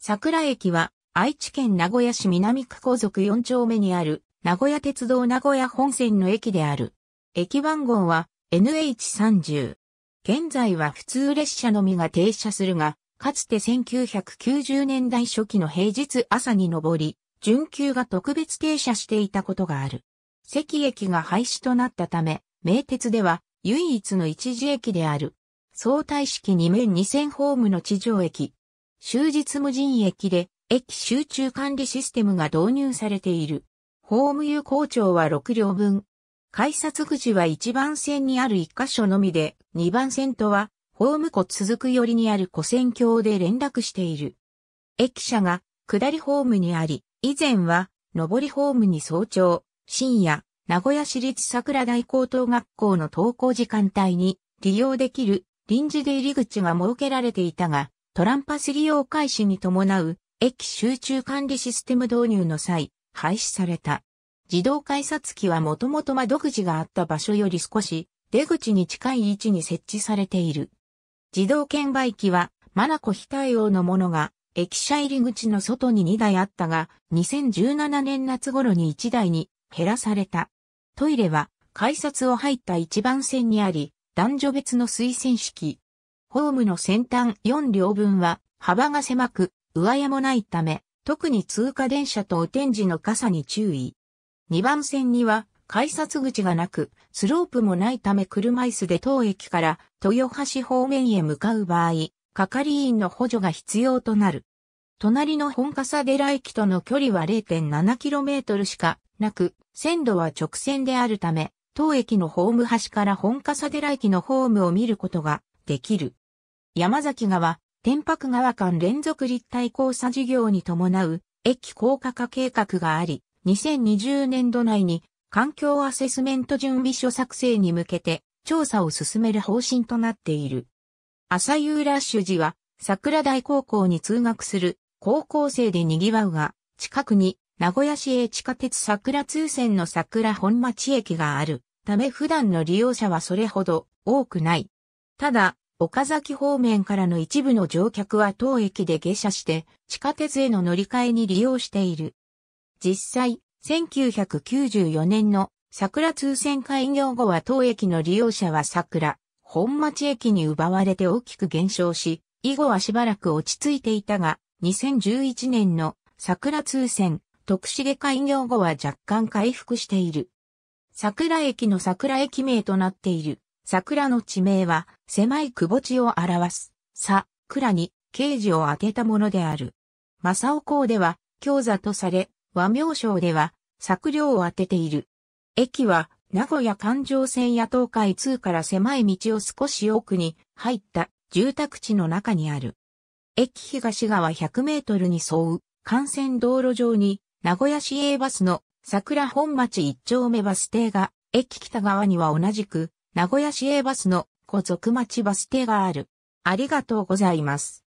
桜駅は愛知県名古屋市南区小属4丁目にある名古屋鉄道名古屋本線の駅である。駅番号は NH30。現在は普通列車のみが停車するが、かつて1990年代初期の平日朝に上り、準急が特別停車していたことがある。関駅が廃止となったため、名鉄では唯一の一時駅である。相対式2面2線ホームの地上駅、終日無人駅で、駅集中管理システムが導入されている。ホーム有効庁は6両分。改札口は1番線にある1箇所のみで、2番線とは、ホーム湖続く寄りにある湖線橋で連絡している。駅舎が、下りホームにあり、以前は、上りホームに早朝、深夜、名古屋市立桜台高等学校の登校時間帯に利用できる臨時で入り口が設けられていたが、トランパス利用開始に伴う駅集中管理システム導入の際、廃止された。自動改札機はもともと窓口があった場所より少し出口に近い位置に設置されている。自動券売機はマナコ非対応のものが駅舎入り口の外に2台あったが2017年夏頃に1台に減らされた。トイレは改札を入った一番線にあり男女別の推薦式、ホームの先端4両分は幅が狭く、上屋もないため、特に通過電車とお天時の傘に注意。2番線には改札口がなく、スロープもないため車椅子で当駅から豊橋方面へ向かう場合、係員の補助が必要となる。隣の本笠寺駅との距離は 0.7km しかなく、線路は直線であるため、当駅のホーム端から本笠寺駅のホームを見ることができる。山崎川、天白川間連続立体交差事業に伴う駅高架化計画があり、2020年度内に環境アセスメント準備書作成に向けて調査を進める方針となっている。朝夕ラッシュ時は桜台高校に通学する高校生で賑わうが、近くに名古屋市営地下鉄桜通線の桜本町駅があるため普段の利用者はそれほど多くない。ただ、岡崎方面からの一部の乗客は当駅で下車して地下鉄への乗り換えに利用している。実際、1994年の桜通線開業後は当駅の利用者は桜、本町駅に奪われて大きく減少し、以後はしばらく落ち着いていたが、2011年の桜通線、徳重開業後は若干回復している。桜駅の桜駅名となっている。桜の地名は、狭い窪地を表す、さ、蔵に、刑事を当てたものである。正尾港では、京座とされ、和名称では、作量を当てている。駅は、名古屋環状線や東海通から狭い道を少し奥に入った住宅地の中にある。駅東側100メートルに沿う幹線道路上に名古屋市営バスの桜本町一丁目バス停が、駅北側には同じく名古屋市営バスの湖続町バス停がある。ありがとうございます。